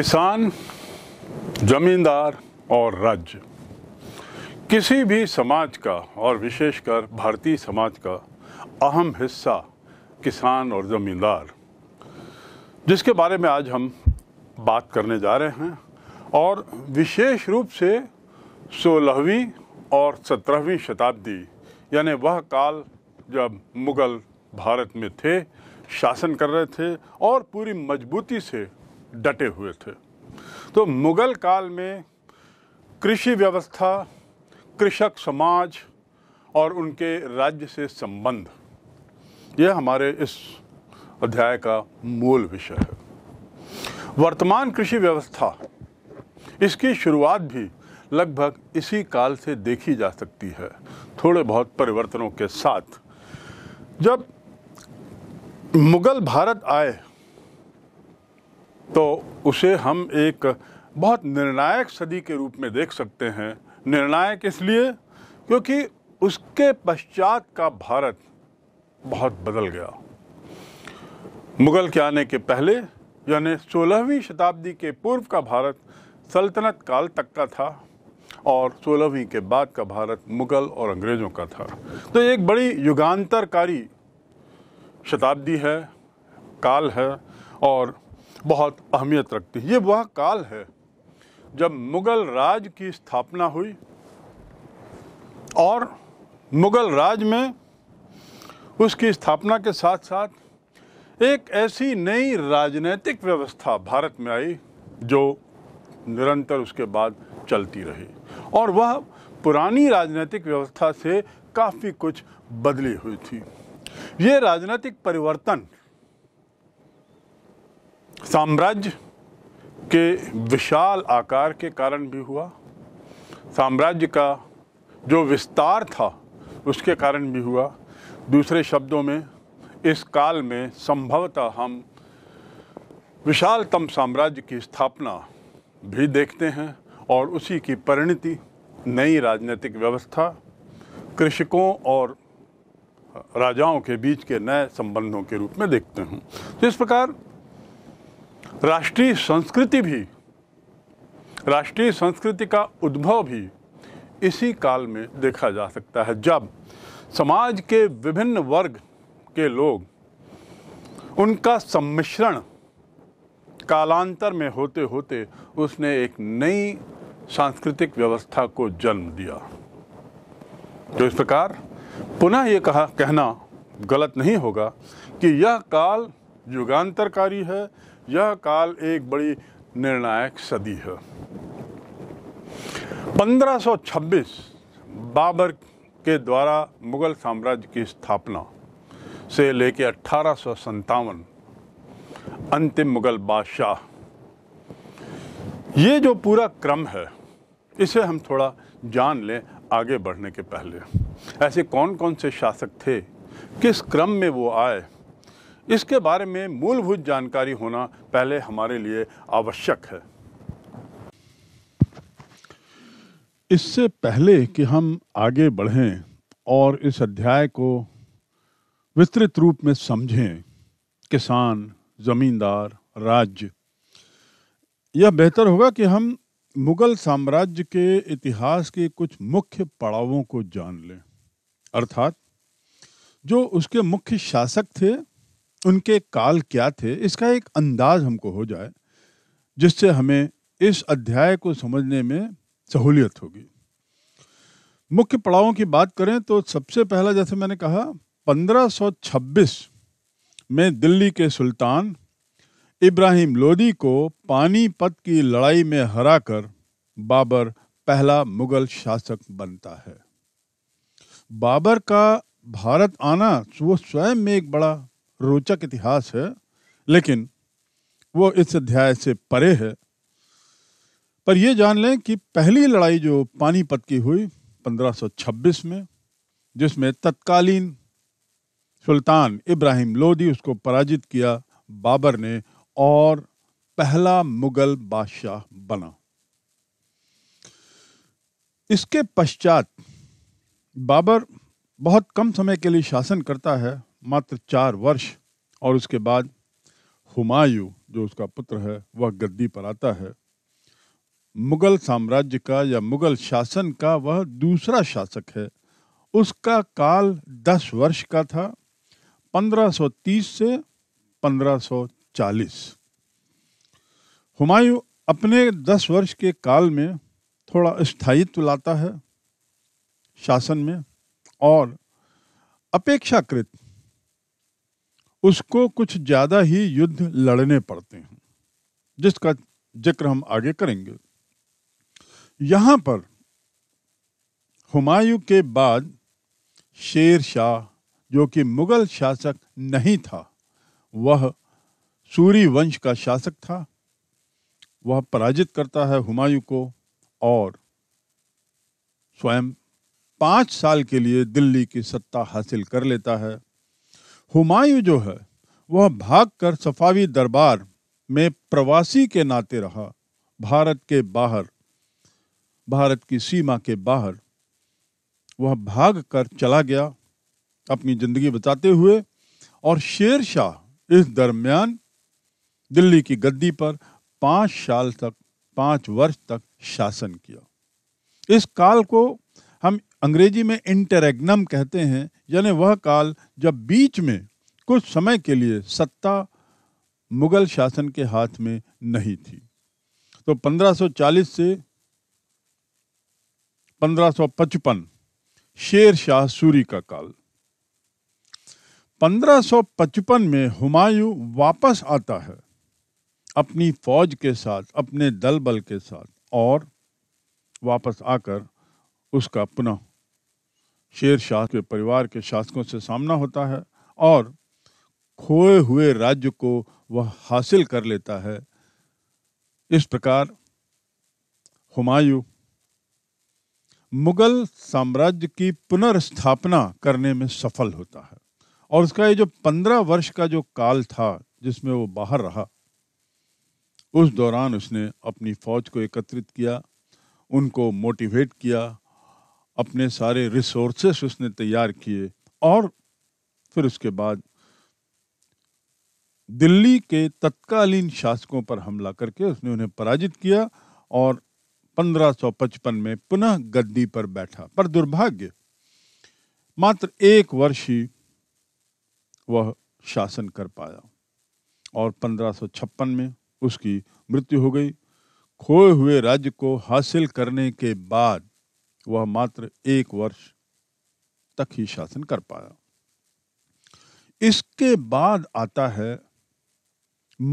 किसान जमींदार और राज्य किसी भी समाज का और विशेषकर भारतीय समाज का अहम हिस्सा किसान और ज़मींदार जिसके बारे में आज हम बात करने जा रहे हैं और विशेष रूप से सोलहवीं और सत्रहवीं शताब्दी यानी वह काल जब मुग़ल भारत में थे शासन कर रहे थे और पूरी मजबूती से डटे हुए थे तो मुग़ल काल में कृषि व्यवस्था कृषक समाज और उनके राज्य से संबंध यह हमारे इस अध्याय का मूल विषय है वर्तमान कृषि व्यवस्था इसकी शुरुआत भी लगभग इसी काल से देखी जा सकती है थोड़े बहुत परिवर्तनों के साथ जब मुग़ल भारत आए तो उसे हम एक बहुत निर्णायक सदी के रूप में देख सकते हैं निर्णायक इसलिए क्योंकि उसके पश्चात का भारत बहुत बदल गया मुग़ल के आने के पहले यानी सोलहवीं शताब्दी के पूर्व का भारत सल्तनत काल तक का था और सोलहवीं के बाद का भारत मुग़ल और अंग्रेज़ों का था तो एक बड़ी युगांतरकारी शताब्दी है काल है और बहुत अहमियत रखती है ये वह काल है जब मुग़ल राज की स्थापना हुई और मुग़ल राज में उसकी स्थापना के साथ साथ एक ऐसी नई राजनीतिक व्यवस्था भारत में आई जो निरंतर उसके बाद चलती रही और वह पुरानी राजनीतिक व्यवस्था से काफ़ी कुछ बदली हुई थी ये राजनीतिक परिवर्तन साम्राज्य के विशाल आकार के कारण भी हुआ साम्राज्य का जो विस्तार था उसके कारण भी हुआ दूसरे शब्दों में इस काल में संभवतः हम विशालतम साम्राज्य की स्थापना भी देखते हैं और उसी की परिणति नई राजनीतिक व्यवस्था कृषकों और राजाओं के बीच के नए संबंधों के रूप में देखते हैं तो इस प्रकार राष्ट्रीय संस्कृति भी राष्ट्रीय संस्कृति का उद्भव भी इसी काल में देखा जा सकता है जब समाज के विभिन्न वर्ग के लोग उनका सम्मिश्रण कालांतर में होते होते उसने एक नई सांस्कृतिक व्यवस्था को जन्म दिया तो इस प्रकार पुनः ये कहा कहना गलत नहीं होगा कि यह काल युगांतरकारी है यह काल एक बड़ी निर्णायक सदी है 1526 बाबर के द्वारा मुगल साम्राज्य की स्थापना से लेकर अट्ठारह अंतिम मुगल बादशाह ये जो पूरा क्रम है इसे हम थोड़ा जान लें आगे बढ़ने के पहले ऐसे कौन कौन से शासक थे किस क्रम में वो आए इसके बारे में मूलभूत जानकारी होना पहले हमारे लिए आवश्यक है इससे पहले कि हम आगे बढ़ें और इस अध्याय को विस्तृत रूप में समझें किसान जमींदार राज्य यह बेहतर होगा कि हम मुगल साम्राज्य के इतिहास के कुछ मुख्य पड़ावों को जान लें अर्थात जो उसके मुख्य शासक थे उनके काल क्या थे इसका एक अंदाज हमको हो जाए जिससे हमें इस अध्याय को समझने में सहूलियत होगी मुख्य पड़ावों की बात करें तो सबसे पहला जैसे मैंने कहा 1526 में दिल्ली के सुल्तान इब्राहिम लोदी को पानीपत की लड़ाई में हराकर बाबर पहला मुगल शासक बनता है बाबर का भारत आना वो स्वयं में एक बड़ा रोचक इतिहास है लेकिन वो इस अध्याय से परे है पर यह जान लें कि पहली लड़ाई जो पानीपत की हुई 1526 में जिसमें तत्कालीन सुल्तान इब्राहिम लोदी उसको पराजित किया बाबर ने और पहला मुगल बादशाह बना इसके पश्चात बाबर बहुत कम समय के लिए शासन करता है मात्र चार वर्ष और उसके बाद हुमायूं जो उसका पुत्र है वह गद्दी पर आता है मुगल साम्राज्य का या मुगल शासन का वह दूसरा शासक है उसका काल दस वर्ष का था 1530 से 1540 हुमायूं अपने दस वर्ष के काल में थोड़ा स्थायित्व लाता है शासन में और अपेक्षाकृत उसको कुछ ज़्यादा ही युद्ध लड़ने पड़ते हैं जिसका जिक्र हम आगे करेंगे यहाँ पर हुमायूं के बाद शेर शाह जो कि मुगल शासक नहीं था वह सूरी वंश का शासक था वह पराजित करता है हुमायूं को और स्वयं पाँच साल के लिए दिल्ली की सत्ता हासिल कर लेता है हुमायूं जो है वह भागकर सफावी दरबार में प्रवासी के नाते रहा भारत के बाहर भारत की सीमा के बाहर वह भाग कर चला गया अपनी जिंदगी बचाते हुए और शेर शाह इस दरमियान दिल्ली की गद्दी पर पाँच साल तक पाँच वर्ष तक शासन किया इस काल को अंग्रेजी में इंटरेग्नम कहते हैं यानी वह काल जब बीच में कुछ समय के लिए सत्ता मुगल शासन के हाथ में नहीं थी तो 1540 से 1555 शेर शाह सूरी का काल 1555 में हुमायूं वापस आता है अपनी फौज के साथ अपने दल बल के साथ और वापस आकर उसका पुनः शेर शाह के परिवार के शासकों से सामना होता है और खोए हुए राज्य को वह हासिल कर लेता है इस प्रकार हुमायूं मुगल साम्राज्य की पुनर्स्थापना करने में सफल होता है और उसका ये जो पंद्रह वर्ष का जो काल था जिसमें वो बाहर रहा उस दौरान उसने अपनी फौज को एकत्रित किया उनको मोटिवेट किया अपने सारे रिसोर्सेस उसने तैयार किए और फिर उसके बाद दिल्ली के तत्कालीन शासकों पर हमला करके उसने उन्हें पराजित किया और 1555 में पुनः गद्दी पर बैठा पर दुर्भाग्य मात्र एक वर्ष ही वह शासन कर पाया और 1556 में उसकी मृत्यु हो गई खोए हुए राज्य को हासिल करने के बाद वह मात्र एक वर्ष तक ही शासन कर पाया इसके बाद आता है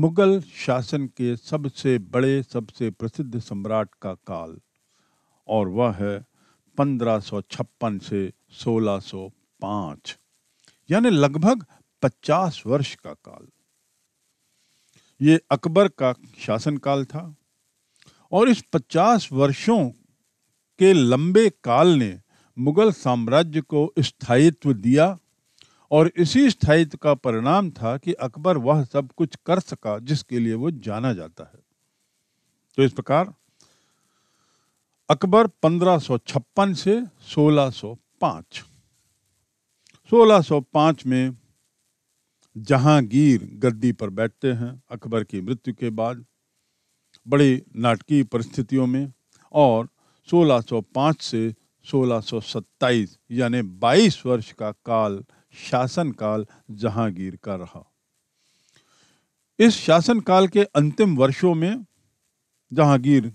मुगल शासन के सबसे बड़े सबसे प्रसिद्ध सम्राट का काल और वह है पंद्रह से 1605 यानी लगभग 50 वर्ष का काल ये अकबर का शासन काल था और इस 50 वर्षों के लंबे काल ने मुगल साम्राज्य को स्थायित्व दिया और इसी स्थायित्व का परिणाम था कि अकबर वह सब कुछ कर सका जिसके लिए वो जाना जाता है तो इस प्रकार अकबर 1556 से 1605 1605 में जहांगीर गद्दी पर बैठते हैं अकबर की मृत्यु के बाद बड़ी नाटकीय परिस्थितियों में और 1605 से 1627 यानी 22 वर्ष का काल शासन काल जहांगीर का रहा इस शासन काल के अंतिम वर्षों में जहांगीर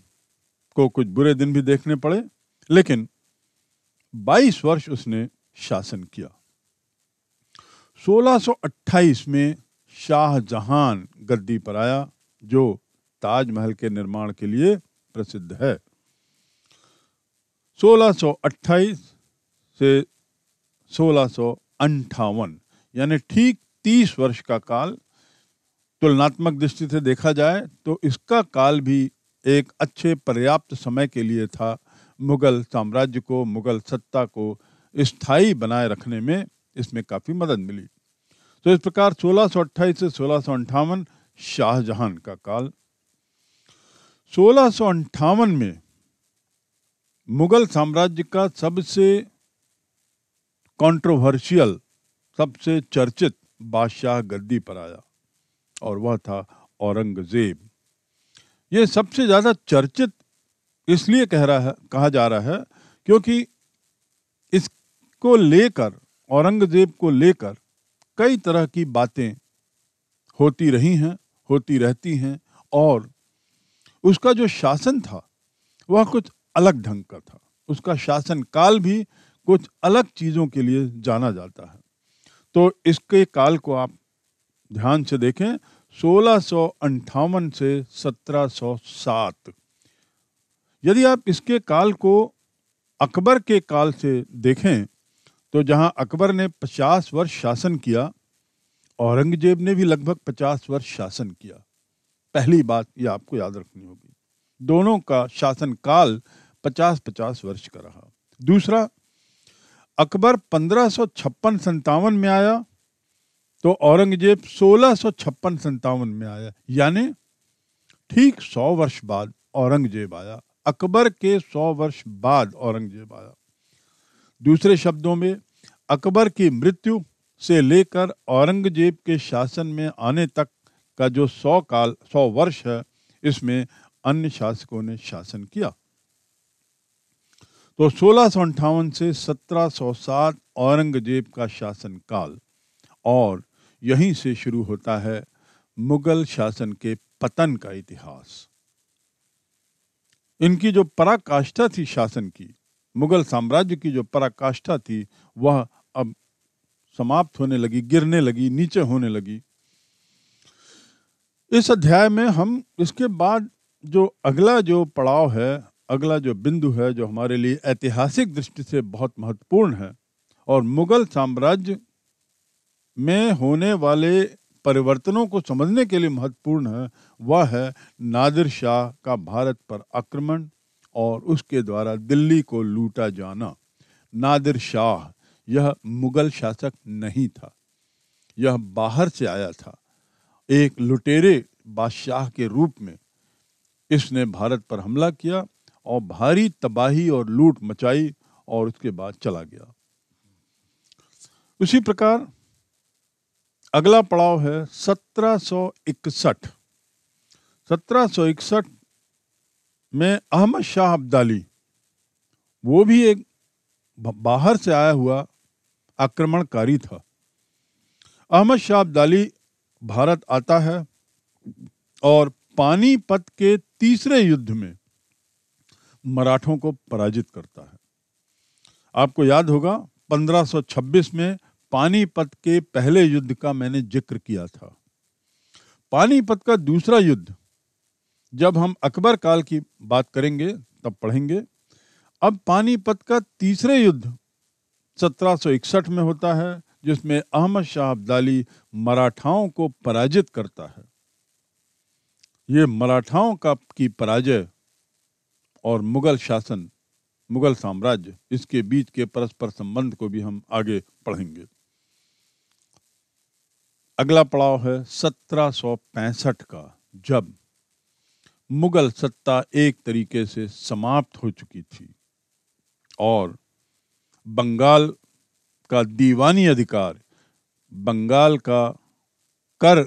को कुछ बुरे दिन भी देखने पड़े लेकिन 22 वर्ष उसने शासन किया 1628 में शाह जहान गद्दी पर आया जो ताजमहल के निर्माण के लिए प्रसिद्ध है 1628 से सोलह यानी ठीक 30 वर्ष का काल तुलनात्मक दृष्टि से देखा जाए तो इसका काल भी एक अच्छे पर्याप्त समय के लिए था मुगल साम्राज्य को मुगल सत्ता को स्थायी बनाए रखने में इसमें काफ़ी मदद मिली तो इस प्रकार सोलह से सोलह शाहजहां का काल सोलह में मुगल साम्राज्य का सबसे कंट्रोवर्शियल सबसे चर्चित बादशाह गद्दी पर आया और वह था औरंगजेब ये सबसे ज़्यादा चर्चित इसलिए कह रहा है कहा जा रहा है क्योंकि इसको लेकर औरंगजेब को लेकर कई तरह की बातें होती रही हैं होती रहती हैं और उसका जो शासन था वह कुछ अलग ढंग का था उसका शासन काल भी कुछ अलग चीज़ों के लिए जाना जाता है तो इसके काल को आप ध्यान से देखें सोलह से 1707 यदि आप इसके काल को अकबर के काल से देखें तो जहां अकबर ने 50 वर्ष शासन किया औरंगजेब ने भी लगभग 50 वर्ष शासन किया पहली बात यह आपको याद रखनी होगी दोनों का शासन काल पचास पचास वर्ष का रहा दूसरा अकबर पंद्रह सौ छप्पन संतावन में आया तो औरंगजेब सोलह सौ छप्पन संतावन में आया यानी ठीक सौ वर्ष बाद औरंगजेब आया अकबर के सौ वर्ष बाद औरंगजेब आया दूसरे शब्दों में अकबर की मृत्यु से लेकर औरंगजेब के शासन में आने तक का जो सौ काल सौ वर्ष है इसमें अन्य शासकों ने शासन किया तो सोलह से सत्रह सौ सात औरंगजेब का शासनकाल और यहीं से शुरू होता है मुगल शासन के पतन का इतिहास इनकी जो पराकाष्ठा थी शासन की मुगल साम्राज्य की जो पराकाष्ठा थी वह अब समाप्त होने लगी गिरने लगी नीचे होने लगी इस अध्याय में हम इसके बाद जो अगला जो पड़ाव है अगला जो बिंदु है जो हमारे लिए ऐतिहासिक दृष्टि से बहुत महत्वपूर्ण है और मुगल साम्राज्य में होने वाले परिवर्तनों को समझने के लिए महत्वपूर्ण है वह है नादिर शाह का भारत पर आक्रमण और उसके द्वारा दिल्ली को लूटा जाना नादिर शाह यह मुगल शासक नहीं था यह बाहर से आया था एक लुटेरे बादशाह के रूप में इसने भारत पर हमला किया और भारी तबाही और लूट मचाई और उसके बाद चला गया उसी प्रकार अगला पड़ाव है 1761 1761 में अहमद शाह अब्दाली वो भी एक बाहर से आया हुआ आक्रमणकारी था अहमद शाह अब्दाली भारत आता है और पानीपत के तीसरे युद्ध में मराठों को पराजित करता है आपको याद होगा 1526 में पानीपत के पहले युद्ध का मैंने जिक्र किया था पानीपत का दूसरा युद्ध जब हम अकबर काल की बात करेंगे तब पढ़ेंगे अब पानीपत का तीसरे युद्ध 1761 में होता है जिसमें अहमद शाह अब्दाली मराठाओं को पराजित करता है ये मराठाओं का की पराजय और मुगल शासन मुगल साम्राज्य इसके बीच के परस्पर संबंध को भी हम आगे पढ़ेंगे अगला पड़ाव है 1765 का जब मुगल सत्ता एक तरीके से समाप्त हो चुकी थी और बंगाल का दीवानी अधिकार बंगाल का कर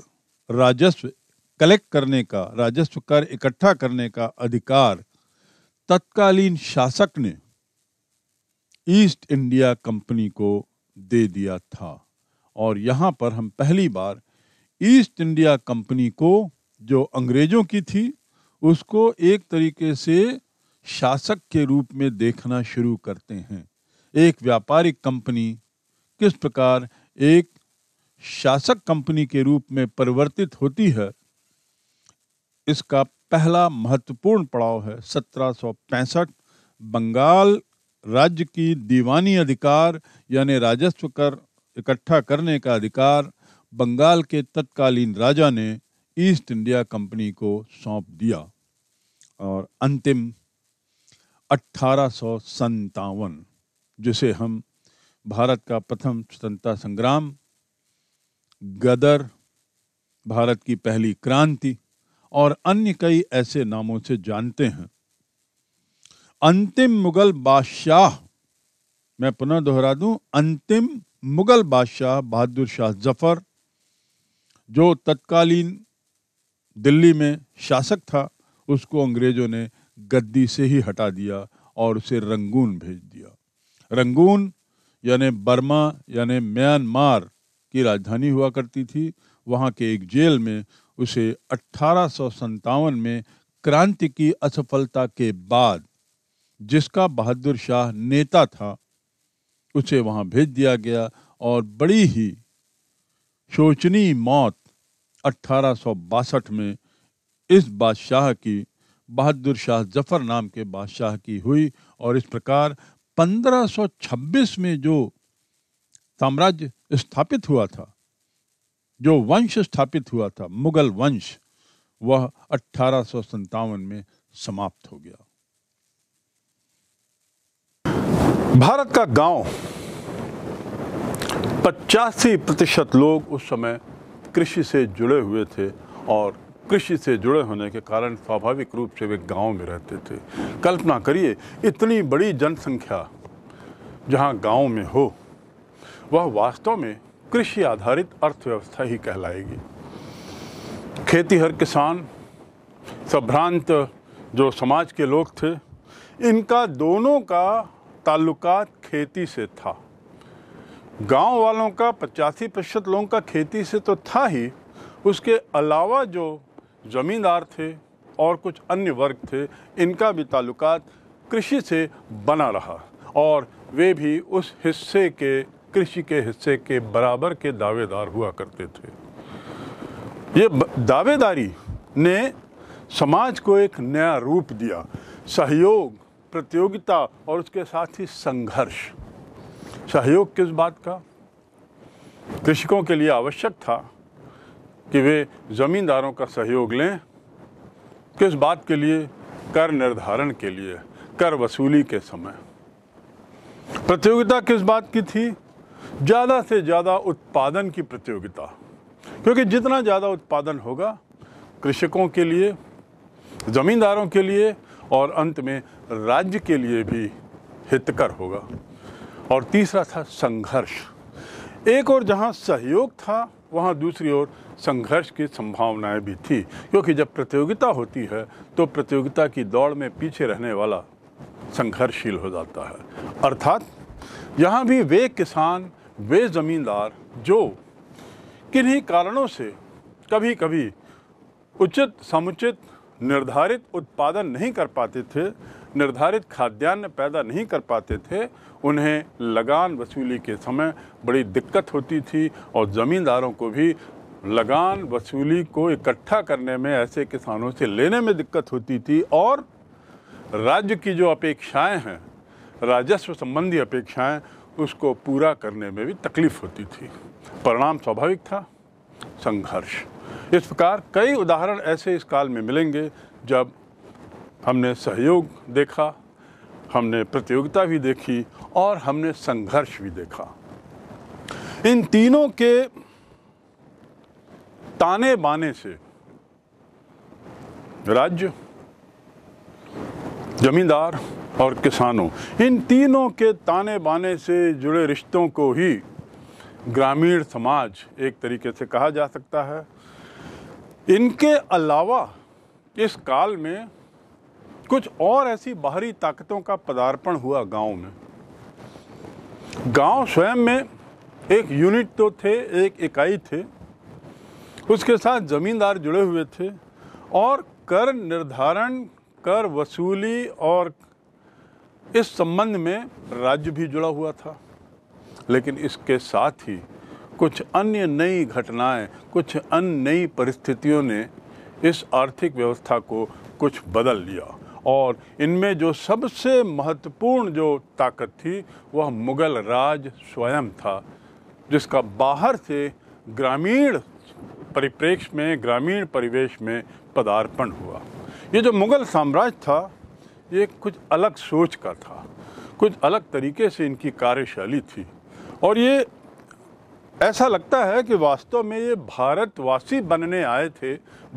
राजस्व कलेक्ट करने का राजस्व कर इकट्ठा करने का अधिकार तत्कालीन शासक ने ईस्ट इंडिया कंपनी को दे दिया था और यहाँ पर हम पहली बार ईस्ट इंडिया कंपनी को जो अंग्रेजों की थी उसको एक तरीके से शासक के रूप में देखना शुरू करते हैं एक व्यापारिक कंपनी किस प्रकार एक शासक कंपनी के रूप में परिवर्तित होती है इसका पहला महत्वपूर्ण पड़ाव है 1765 बंगाल राज्य की दीवानी अधिकार यानी राजस्व कर इकट्ठा करने का अधिकार बंगाल के तत्कालीन राजा ने ईस्ट इंडिया कंपनी को सौंप दिया और अंतिम अठारह जिसे हम भारत का प्रथम स्वतंत्रता संग्राम गदर भारत की पहली क्रांति और अन्य कई ऐसे नामों से जानते हैं अंतिम मुगल बादशाह मैं पुनः दोहरा दूं अंतिम मुगल बादशाह बहादुर शाह जफर जो तत्कालीन दिल्ली में शासक था उसको अंग्रेजों ने गद्दी से ही हटा दिया और उसे रंगून भेज दिया रंगून यानी बर्मा यानी म्यांमार की राजधानी हुआ करती थी वहाँ के एक जेल में उसे अठारह में क्रांति की असफलता के बाद जिसका बहादुर शाह नेता था उसे वहां भेज दिया गया और बड़ी ही शोचनीय मौत अठारह में इस बादशाह की बहादुर शाह जफर नाम के बादशाह की हुई और इस प्रकार 1526 में जो साम्राज्य स्थापित हुआ था जो वंश स्थापित हुआ था मुगल वंश वह अठारह में समाप्त हो गया भारत का गांव पचासी प्रतिशत लोग उस समय कृषि से जुड़े हुए थे और कृषि से जुड़े होने के कारण स्वाभाविक रूप से वे गांव में रहते थे कल्पना करिए इतनी बड़ी जनसंख्या जहां गांव में हो वह वास्तव में कृषि आधारित अर्थव्यवस्था ही कहलाएगी खेती हर किसान संभ्रांत जो समाज के लोग थे इनका दोनों का ताल्लुकात खेती से था गांव वालों का पचासी प्रतिशत लोगों का खेती से तो था ही उसके अलावा जो ज़मींदार थे और कुछ अन्य वर्ग थे इनका भी ताल्लुकात कृषि से बना रहा और वे भी उस हिस्से के कृषि के हिस्से के बराबर के दावेदार हुआ करते थे ये दावेदारी ने समाज को एक नया रूप दिया सहयोग प्रतियोगिता और उसके साथ ही संघर्ष सहयोग किस बात का कृषकों के लिए आवश्यक था कि वे ज़मींदारों का सहयोग लें किस बात के लिए कर निर्धारण के लिए कर वसूली के समय प्रतियोगिता किस बात की थी ज़्यादा से ज़्यादा उत्पादन की प्रतियोगिता क्योंकि जितना ज़्यादा उत्पादन होगा कृषकों के लिए ज़मींदारों के लिए और अंत में राज्य के लिए भी हितकर होगा और तीसरा था संघर्ष एक और जहां सहयोग था वहां दूसरी ओर संघर्ष की संभावनाएं भी थी क्योंकि जब प्रतियोगिता होती है तो प्रतियोगिता की दौड़ में पीछे रहने वाला संघर्षशील हो जाता है अर्थात यहाँ भी वे किसान वे ज़मींदार जो किन्हीं कारणों से कभी कभी उचित समुचित निर्धारित उत्पादन नहीं कर पाते थे निर्धारित खाद्यान्न पैदा नहीं कर पाते थे उन्हें लगान वसूली के समय बड़ी दिक्कत होती थी और ज़मींदारों को भी लगान वसूली को इकट्ठा करने में ऐसे किसानों से लेने में दिक्कत होती थी और राज्य की जो अपेक्षाएं हैं राजस्व संबंधी अपेक्षाएं उसको पूरा करने में भी तकलीफ होती थी परिणाम स्वाभाविक था संघर्ष इस प्रकार कई उदाहरण ऐसे इस काल में मिलेंगे जब हमने सहयोग देखा हमने प्रतियोगिता भी देखी और हमने संघर्ष भी देखा इन तीनों के ताने बाने से राज्य जमींदार और किसानों इन तीनों के ताने बाने से जुड़े रिश्तों को ही ग्रामीण समाज एक तरीके से कहा जा सकता है इनके अलावा इस काल में कुछ और ऐसी बाहरी ताकतों का पदार्पण हुआ गांव में गांव स्वयं में एक यूनिट तो थे एक इकाई थे उसके साथ ज़मींदार जुड़े हुए थे और कर निर्धारण कर वसूली और इस संबंध में राज्य भी जुड़ा हुआ था लेकिन इसके साथ ही कुछ अन्य नई घटनाएं कुछ अन्य नई परिस्थितियों ने इस आर्थिक व्यवस्था को कुछ बदल लिया और इनमें जो सबसे महत्वपूर्ण जो ताकत थी वह मुग़ल राज स्वयं था जिसका बाहर से ग्रामीण परिप्रेक्ष्य में ग्रामीण परिवेश में पदार्पण हुआ ये जो मुग़ल साम्राज्य था ये कुछ अलग सोच का था कुछ अलग तरीके से इनकी कार्यशैली थी और ये ऐसा लगता है कि वास्तव में ये भारतवासी बनने आए थे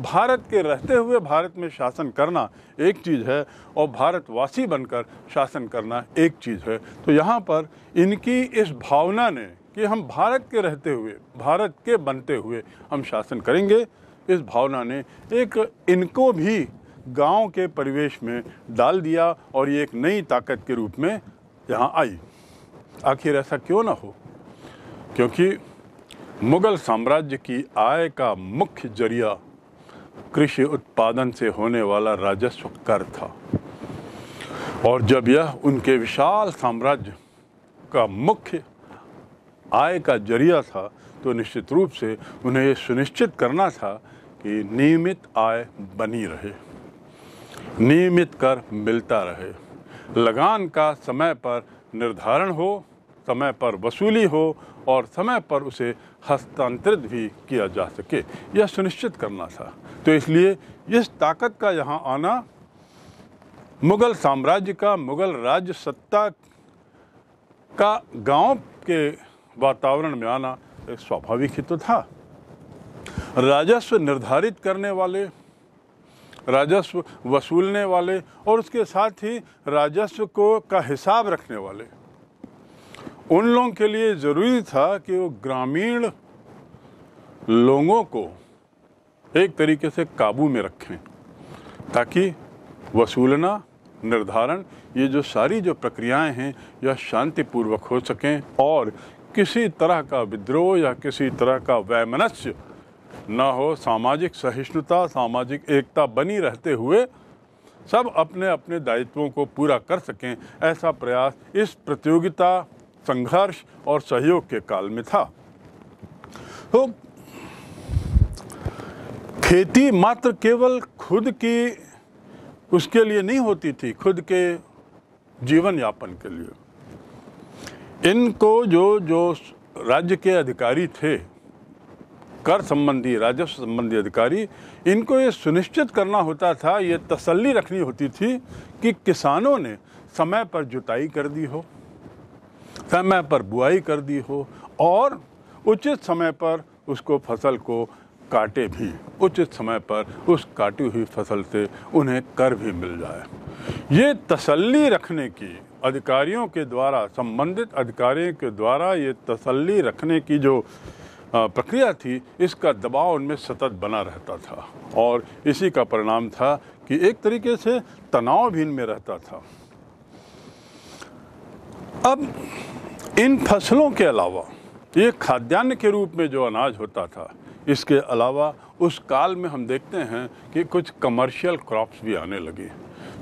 भारत के रहते हुए भारत में शासन करना एक चीज़ है और भारतवासी बनकर शासन करना एक चीज़ है तो यहाँ पर इनकी इस भावना ने कि हम भारत के रहते हुए भारत के बनते हुए हम शासन करेंगे इस भावना ने एक इनको भी गांव के परिवेश में डाल दिया और ये एक नई ताकत के रूप में यहाँ आई आखिर ऐसा क्यों ना हो क्योंकि मुग़ल साम्राज्य की आय का मुख्य जरिया कृषि उत्पादन से होने वाला राजस्व कर था और जब यह उनके विशाल साम्राज्य का मुख्य आय का जरिया था तो निश्चित रूप से उन्हें यह सुनिश्चित करना था कि नियमित आय बनी रहे नियमित कर मिलता रहे लगान का समय पर निर्धारण हो समय पर वसूली हो और समय पर उसे हस्तांतरित भी किया जा सके यह सुनिश्चित करना था तो इसलिए इस ताकत का यहाँ आना मुग़ल साम्राज्य का मुग़ल राज्य सत्ता का गांव के वातावरण में आना एक स्वाभाविक ही तो था राजस्व निर्धारित करने वाले राजस्व वसूलने वाले और उसके साथ ही राजस्व को का हिसाब रखने वाले उन लोगों के लिए ज़रूरी था कि वो ग्रामीण लोगों को एक तरीके से काबू में रखें ताकि वसूलना निर्धारण ये जो सारी जो प्रक्रियाएं हैं यह शांतिपूर्वक हो सकें और किसी तरह का विद्रोह या किसी तरह का वैमनस्य ना हो सामाजिक सहिष्णुता सामाजिक एकता बनी रहते हुए सब अपने अपने दायित्वों को पूरा कर सकें ऐसा प्रयास इस प्रतियोगिता संघर्ष और सहयोग के काल में था तो खेती मात्र केवल खुद की उसके लिए नहीं होती थी खुद के जीवन यापन के लिए इनको जो जो राज्य के अधिकारी थे कर संबंधी राजस्व संबंधी अधिकारी इनको ये सुनिश्चित करना होता था ये तसल्ली रखनी होती थी कि किसानों ने समय पर जुताई कर दी हो समय पर बुआई कर दी हो और उचित समय पर उसको फसल को काटे भी उचित समय पर उस काटी हुई फसल से उन्हें कर भी मिल जाए ये तसल्ली रखने की अधिकारियों के द्वारा संबंधित अधिकारियों के द्वारा ये तसल्ली रखने की जो प्रक्रिया थी इसका दबाव उनमें सतत बना रहता था और इसी का परिणाम था कि एक तरीके से तनाव भी इनमें रहता था अब इन फसलों के अलावा ये खाद्यान्न के रूप में जो अनाज होता था इसके अलावा उस काल में हम देखते हैं कि कुछ कमर्शियल क्रॉप्स भी आने लगे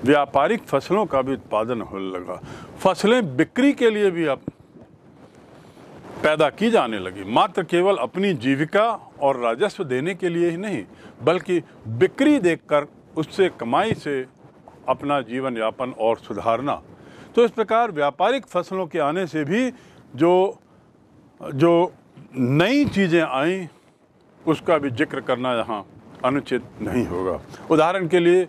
व्यापारिक फसलों का भी उत्पादन होने लगा फसलें बिक्री के लिए भी अब पैदा की जाने लगी मात्र केवल अपनी जीविका और राजस्व देने के लिए ही नहीं बल्कि बिक्री देखकर उससे कमाई से अपना जीवन यापन और सुधारना तो इस प्रकार व्यापारिक फसलों के आने से भी जो जो नई चीज़ें आई उसका भी जिक्र करना यहाँ अनुचित नहीं होगा उदाहरण के लिए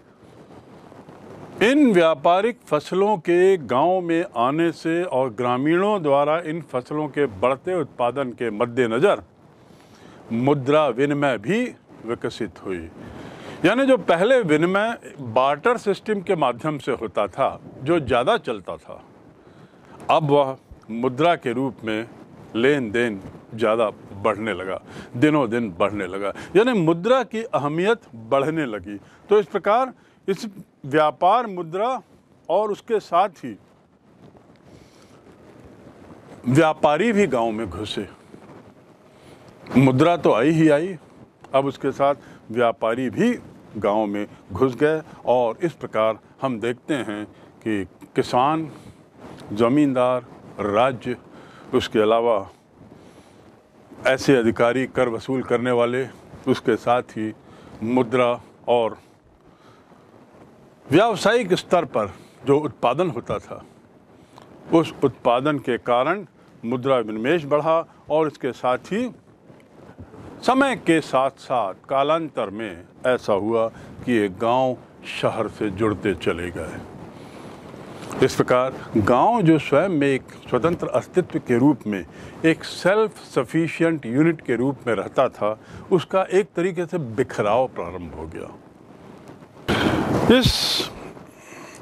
इन व्यापारिक फसलों के गांव में आने से और ग्रामीणों द्वारा इन फसलों के बढ़ते उत्पादन के मद्देनज़र मुद्रा विनिमय भी विकसित हुई यानी जो पहले विनिमय बार्टर सिस्टम के माध्यम से होता था जो ज़्यादा चलता था अब वह मुद्रा के रूप में लेन देन ज़्यादा बढ़ने लगा दिनों दिन बढ़ने लगा यानी मुद्रा की अहमियत बढ़ने लगी तो इस प्रकार इस व्यापार मुद्रा और उसके साथ ही व्यापारी भी गांव में घुसे मुद्रा तो आई ही आई अब उसके साथ व्यापारी भी गांव में घुस गए और इस प्रकार हम देखते हैं कि किसान ज़मींदार राज्य उसके अलावा ऐसे अधिकारी कर वसूल करने वाले उसके साथ ही मुद्रा और व्यावसायिक स्तर पर जो उत्पादन होता था उस उत्पादन के कारण मुद्रा विनिमेश बढ़ा और इसके साथ ही समय के साथ साथ कालांतर में ऐसा हुआ कि ये गांव शहर से जुड़ते चले गए इस प्रकार गांव जो स्वयं में एक स्वतंत्र अस्तित्व के रूप में एक सेल्फ सफिशिएंट यूनिट के रूप में रहता था उसका एक तरीके से बिखराव प्रारंभ हो गया इस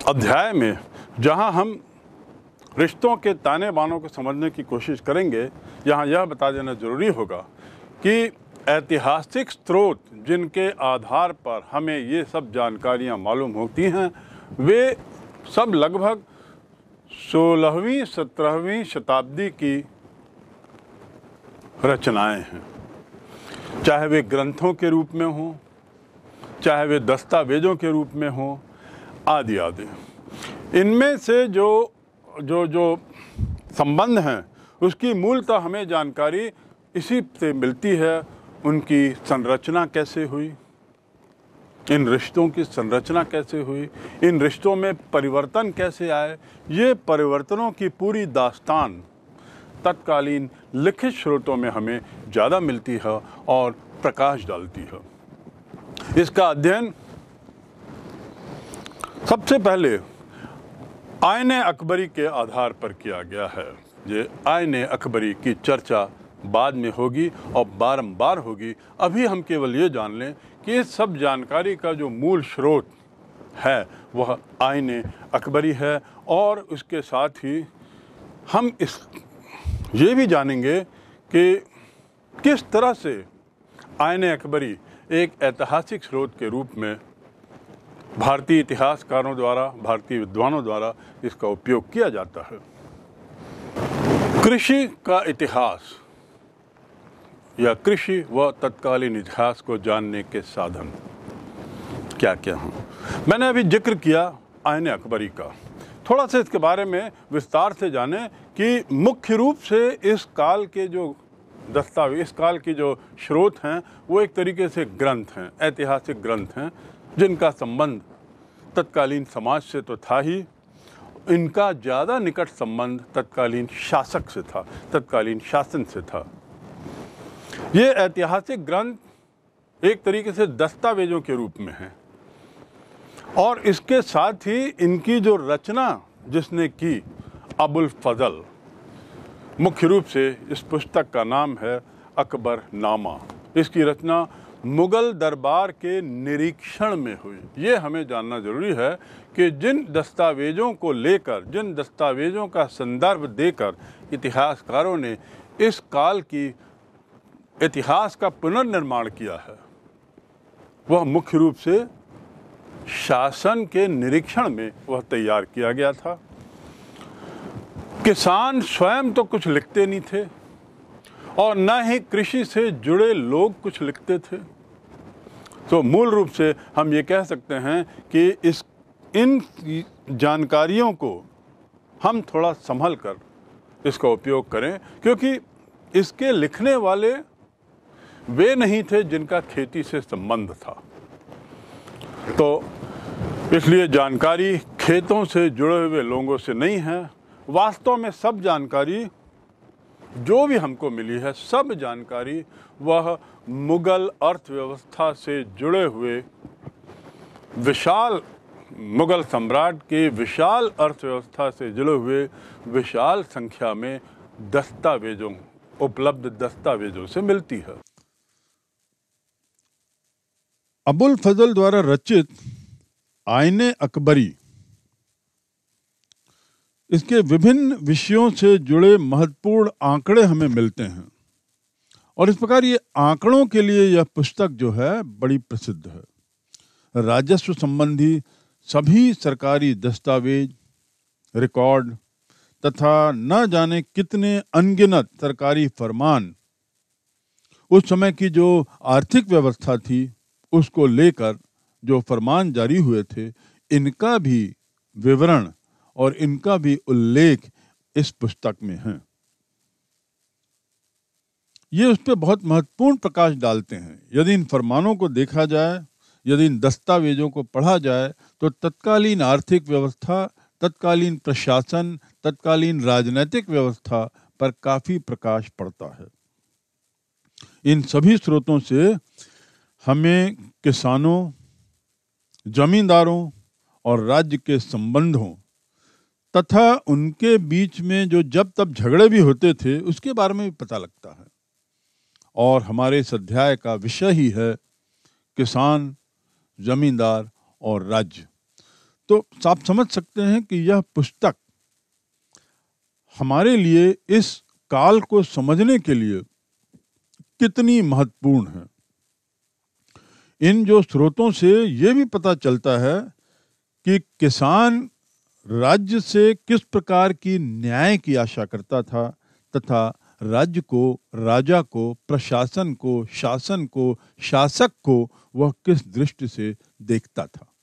अध्याय में जहां हम रिश्तों के ताने बानों को समझने की कोशिश करेंगे यहाँ यह बता देना ज़रूरी होगा कि ऐतिहासिक स्रोत जिनके आधार पर हमें ये सब जानकारियाँ मालूम होती हैं वे सब लगभग सोलहवीं सत्रहवीं शताब्दी की रचनाएं हैं चाहे वे ग्रंथों के रूप में हों चाहे वे दस्तावेज़ों के रूप में हों आदि आदि इनमें से जो जो जो संबंध हैं उसकी मूलतः हमें जानकारी इसी से मिलती है उनकी संरचना कैसे हुई इन रिश्तों की संरचना कैसे हुई इन रिश्तों में परिवर्तन कैसे आए ये परिवर्तनों की पूरी दास्तान तत्कालीन लिखित स्रोतों में हमें ज़्यादा मिलती है और प्रकाश डालती है इसका अध्ययन सबसे पहले आयन अकबरी के आधार पर किया गया है ये आयन अकबरी की चर्चा बाद में होगी और बारंबार होगी अभी हम केवल ये जान लें कि इस सब जानकारी का जो मूल स्रोत है वह आयन अकबरी है और उसके साथ ही हम इस ये भी जानेंगे कि किस तरह से आयन अकबरी एक ऐतिहासिक स्रोत के रूप में भारतीय इतिहासकारों द्वारा भारतीय विद्वानों द्वारा इसका उपयोग किया जाता है कृषि का इतिहास या कृषि व तत्कालीन इतिहास को जानने के साधन क्या क्या हैं मैंने अभी जिक्र किया आयन अकबरी का थोड़ा सा इसके बारे में विस्तार से जाने कि मुख्य रूप से इस काल के जो दस्तावेज इस काल के जो स्रोत हैं वो एक तरीके से ग्रंथ हैं ऐतिहासिक ग्रंथ हैं जिनका संबंध तत्कालीन समाज से तो था ही इनका ज़्यादा निकट संबंध तत्कालीन शासक से था तत्कालीन शासन से था ये ऐतिहासिक ग्रंथ एक तरीके से दस्तावेजों के रूप में हैं और इसके साथ ही इनकी जो रचना जिसने की अबुल फजल मुख्य रूप से इस पुस्तक का नाम है अकबर नामा इसकी रचना मुग़ल दरबार के निरीक्षण में हुई ये हमें जानना ज़रूरी है कि जिन दस्तावेज़ों को लेकर जिन दस्तावेज़ों का संदर्भ देकर इतिहासकारों ने इस काल की इतिहास का पुनर्निर्माण किया है वह मुख्य रूप से शासन के निरीक्षण में वह तैयार किया गया था किसान स्वयं तो कुछ लिखते नहीं थे और न ही कृषि से जुड़े लोग कुछ लिखते थे तो मूल रूप से हम ये कह सकते हैं कि इस इन जानकारियों को हम थोड़ा संभल कर इसका उपयोग करें क्योंकि इसके लिखने वाले वे नहीं थे जिनका खेती से संबंध था तो इसलिए जानकारी खेतों से जुड़े हुए लोगों से नहीं है वास्तव में सब जानकारी जो भी हमको मिली है सब जानकारी वह मुग़ल अर्थव्यवस्था से जुड़े हुए विशाल मुग़ल सम्राट के विशाल अर्थव्यवस्था से जुड़े हुए विशाल संख्या में दस्तावेजों उपलब्ध दस्तावेजों से मिलती है अबुल फजल द्वारा रचित आयने अकबरी इसके विभिन्न विषयों से जुड़े महत्वपूर्ण आंकड़े हमें मिलते हैं और इस प्रकार ये आंकड़ों के लिए यह पुस्तक जो है बड़ी प्रसिद्ध है राजस्व संबंधी सभी सरकारी दस्तावेज रिकॉर्ड तथा न जाने कितने अनगिनत सरकारी फरमान उस समय की जो आर्थिक व्यवस्था थी उसको लेकर जो फरमान जारी हुए थे इनका भी विवरण और इनका भी उल्लेख इस पुस्तक में है ये उस पर बहुत महत्वपूर्ण प्रकाश डालते हैं यदि इन फरमानों को देखा जाए यदि इन दस्तावेजों को पढ़ा जाए तो तत्कालीन आर्थिक व्यवस्था तत्कालीन प्रशासन तत्कालीन राजनैतिक व्यवस्था पर काफी प्रकाश पड़ता है इन सभी स्रोतों से हमें किसानों जमींदारों और राज्य के संबंधों तथा उनके बीच में जो जब तब झगड़े भी होते थे उसके बारे में भी पता लगता है और हमारे इस अध्याय का विषय ही है किसान जमींदार और राज्य तो आप समझ सकते हैं कि यह पुस्तक हमारे लिए इस काल को समझने के लिए कितनी महत्वपूर्ण है इन जो स्रोतों से ये भी पता चलता है कि किसान राज्य से किस प्रकार की न्याय की आशा करता था तथा राज्य को राजा को प्रशासन को शासन को शासक को वह किस दृष्टि से देखता था